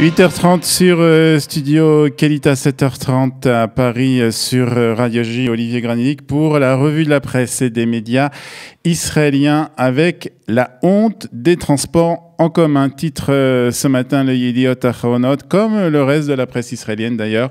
8h30 sur euh, Studio Kelita, 7h30 à Paris euh, sur euh, Radio J, Olivier Granilic pour la revue de la presse et des médias israéliens avec la honte des transports en commun. Titre euh, ce matin, le Yediot Achronot, comme le reste de la presse israélienne d'ailleurs.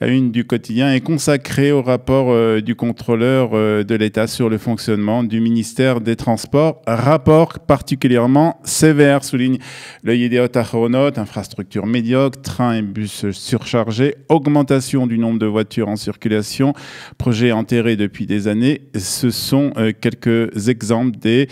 La une du quotidien est consacrée au rapport euh, du contrôleur euh, de l'État sur le fonctionnement du ministère des Transports. Rapport particulièrement sévère, souligne le Yediot Achronot. Infrastructure médiocre, trains et bus surchargés, augmentation du nombre de voitures en circulation, projet enterré depuis des années. Ce sont quelques exemples des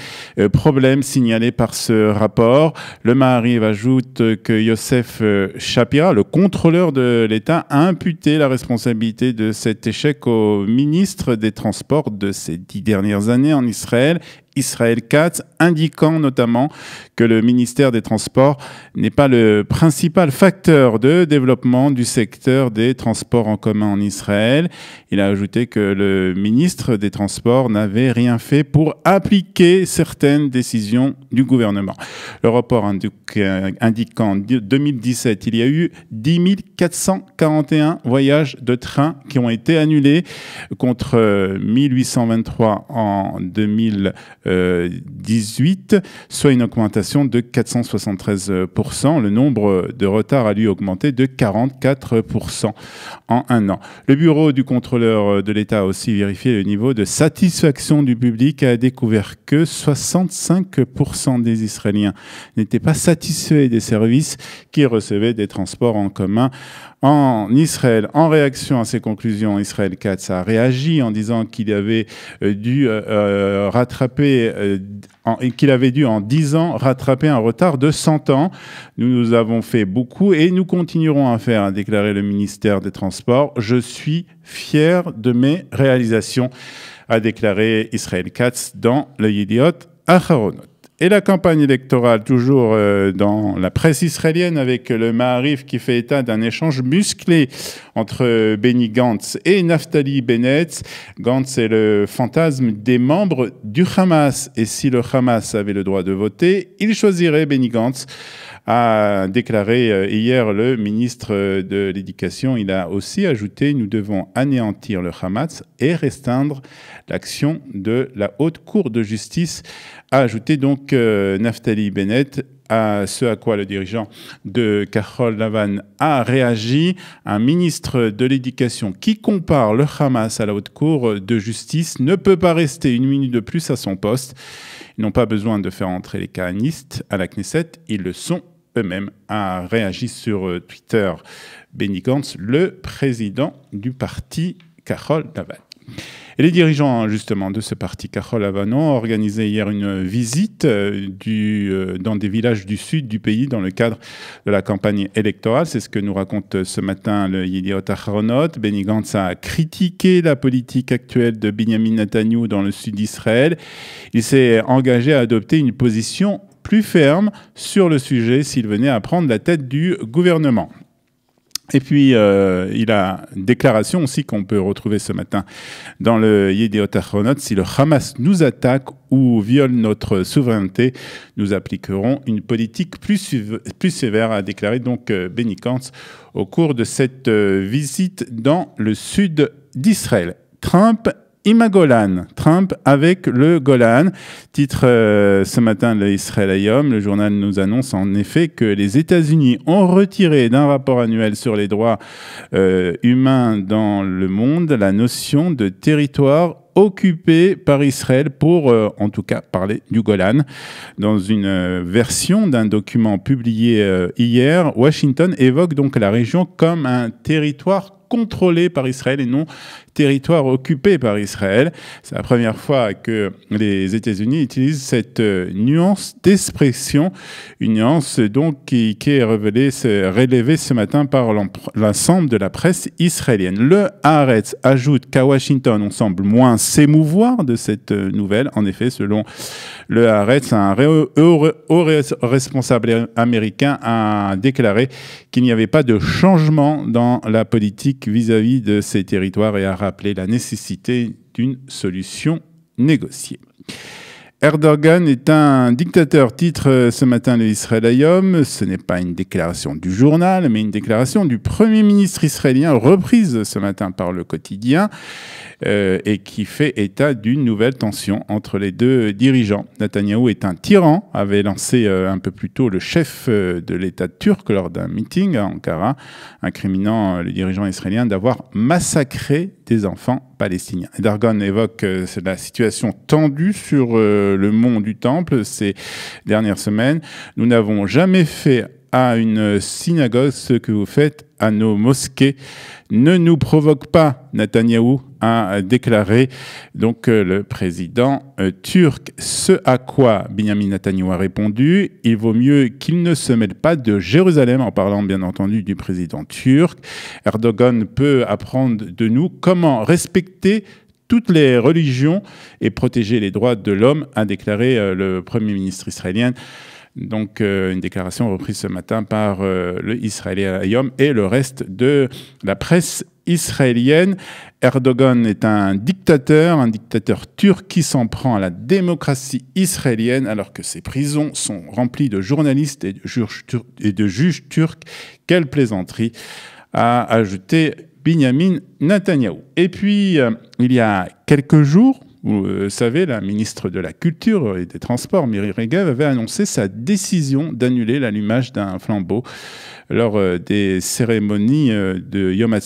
problèmes signalés par ce rapport. Le Mahariv ajoute que Yosef euh, Shapira, le contrôleur de l'État, a imputé la responsabilité de cet échec au ministre des Transports de ces dix dernières années en Israël Israël 4, indiquant notamment que le ministère des Transports n'est pas le principal facteur de développement du secteur des transports en commun en Israël. Il a ajouté que le ministre des Transports n'avait rien fait pour appliquer certaines décisions du gouvernement. Le report euh, indiquant qu'en 2017, il y a eu 10 441 voyages de train qui ont été annulés contre 1823 euh, en 2000. 18, soit une augmentation de 473%. Le nombre de retards a lui augmenté de 44% en un an. Le bureau du contrôleur de l'État a aussi vérifié le niveau de satisfaction du public et a découvert que 65% des Israéliens n'étaient pas satisfaits des services qui recevaient des transports en commun en Israël. En réaction à ces conclusions, Israël Katz a réagi en disant qu'il avait euh, dû euh, euh, rattraper euh, et qu'il avait dû en 10 ans rattraper un retard de 100 ans. Nous, nous avons fait beaucoup et nous continuerons à faire, a déclaré le ministère des Transports. Je suis fier de mes réalisations, a déclaré Israël Katz dans le Yediot Acharonot. Et la campagne électorale, toujours euh, dans la presse israélienne, avec le Maharif qui fait état d'un échange musclé entre euh, Benny Gantz et Naftali Bennett. Gantz est le fantasme des membres du Hamas. Et si le Hamas avait le droit de voter, il choisirait Benny Gantz a déclaré euh, hier le ministre euh, de l'Éducation. Il a aussi ajouté Nous devons anéantir le Hamas et restreindre l'action de la haute cour de justice, a ajouté donc euh, Naftali Bennett à ce à quoi le dirigeant de kachol Lavan a réagi, un ministre de l'Éducation qui compare le Hamas à la haute cour de justice ne peut pas rester une minute de plus à son poste. Ils n'ont pas besoin de faire entrer les khanistes à la Knesset, ils le sont eux-mêmes a réagi sur euh, Twitter. Benny Gantz, le président du parti Carole daval Et les dirigeants hein, justement de ce parti Carole Avan ont organisé hier une visite euh, euh, dans des villages du sud du pays dans le cadre de la campagne électorale. C'est ce que nous raconte ce matin le Yediot Aharonot. Benny Gantz a critiqué la politique actuelle de Benjamin Netanyahu dans le sud d'Israël. Il s'est engagé à adopter une position plus ferme sur le sujet s'il venait à prendre la tête du gouvernement. Et puis, euh, il a une déclaration aussi qu'on peut retrouver ce matin dans le Yediot Ahronoth Si le Hamas nous attaque ou viole notre souveraineté, nous appliquerons une politique plus, plus sévère, a déclaré donc euh, Benny Kantz au cours de cette euh, visite dans le sud d'Israël. Trump Imagolan, Trump avec le Golan. Titre euh, ce matin de l'Israël Ayom, le journal nous annonce en effet que les États-Unis ont retiré d'un rapport annuel sur les droits euh, humains dans le monde la notion de territoire occupé par Israël pour, euh, en tout cas, parler du Golan. Dans une version d'un document publié hier, Washington évoque donc la région comme un territoire contrôlé par Israël et non territoire occupé par Israël. C'est la première fois que les États-Unis utilisent cette euh, nuance d'expression, une nuance donc qui, est révélée, ce matin par l'ensemble de la presse israélienne. Le Haaretz ajoute qu'à Washington, on semble moins s'émouvoir de cette euh, nouvelle. En effet, selon le Haaretz, un responsable américain a déclaré qu'il n'y avait pas de changement dans la politique vis-à-vis -vis de ces territoires et a rappelé la nécessité d'une solution négociée. Erdogan est un dictateur, titre euh, ce matin de l'Israélium. Ce n'est pas une déclaration du journal, mais une déclaration du Premier ministre israélien, reprise ce matin par le quotidien, euh, et qui fait état d'une nouvelle tension entre les deux dirigeants. Netanyahou est un tyran, avait lancé euh, un peu plus tôt le chef de l'État turc lors d'un meeting à Ankara, incriminant les dirigeants israéliens d'avoir massacré des enfants palestiniens. Dargon évoque euh, la situation tendue sur euh, le mont du Temple ces dernières semaines. Nous n'avons jamais fait à une synagogue ce que vous faites à nos mosquées. Ne nous provoque pas, Netanyahou, a déclaré donc euh, le président euh, turc. Ce à quoi Benjamin Netanyahu a répondu il vaut mieux qu'il ne se mêle pas de Jérusalem, en parlant bien entendu du président turc. Erdogan peut apprendre de nous comment respecter toutes les religions et protéger les droits de l'homme, a déclaré euh, le Premier ministre israélien. Donc, euh, une déclaration reprise ce matin par euh, le Israélien Ayom et le reste de la presse israélienne. Erdogan est un dictateur, un dictateur turc qui s'en prend à la démocratie israélienne alors que ses prisons sont remplies de journalistes et de juges, turcs. Quelle plaisanterie a ajouté Benjamin Netanyahou. Et puis, euh, il y a quelques jours, vous euh, savez, la ministre de la Culture et des Transports, Mireille Regev, avait annoncé sa décision d'annuler l'allumage d'un flambeau lors euh, des cérémonies euh, de Yom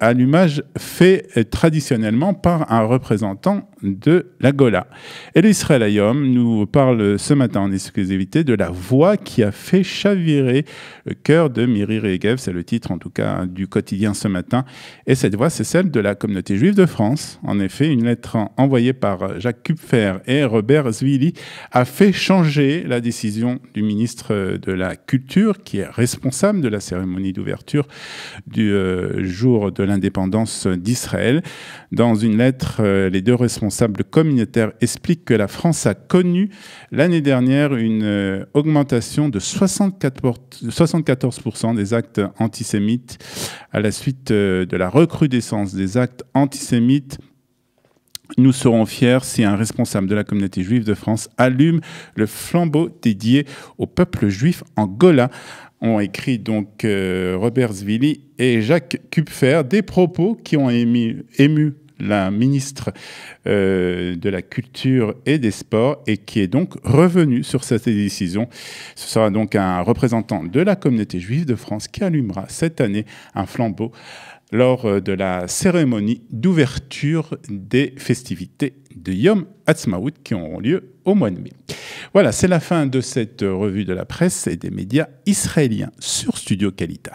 allumage fait traditionnellement par un représentant de la Gola. Et l'Israël Ayom nous parle ce matin en exclusivité de la voix qui a fait chavirer le cœur de Miri Regev, c'est le titre en tout cas hein, du quotidien ce matin. Et cette voix, c'est celle de la communauté juive de France. En effet, une lettre envoyée par Jacques Kupfer et Robert Zvili a fait changer la décision du ministre de la Culture, qui est responsable de la cérémonie d'ouverture du euh, jour de l'indépendance d'Israël. Dans une lettre, euh, les deux responsables responsable communautaire explique que la France a connu l'année dernière une euh, augmentation de 74% des actes antisémites à la suite euh, de la recrudescence des actes antisémites nous serons fiers si un responsable de la communauté juive de France allume le flambeau dédié au peuple juif en Gola. Ont écrit donc euh, Robert Zvili et Jacques Kupfer des propos qui ont ému la ministre euh, de la Culture et des Sports et qui est donc revenue sur cette décision. Ce sera donc un représentant de la communauté juive de France qui allumera cette année un flambeau lors euh, de la cérémonie d'ouverture des festivités de Yom Hatzmaout qui auront lieu au mois de mai. Voilà, c'est la fin de cette revue de la presse et des médias israéliens sur Studio Qualita.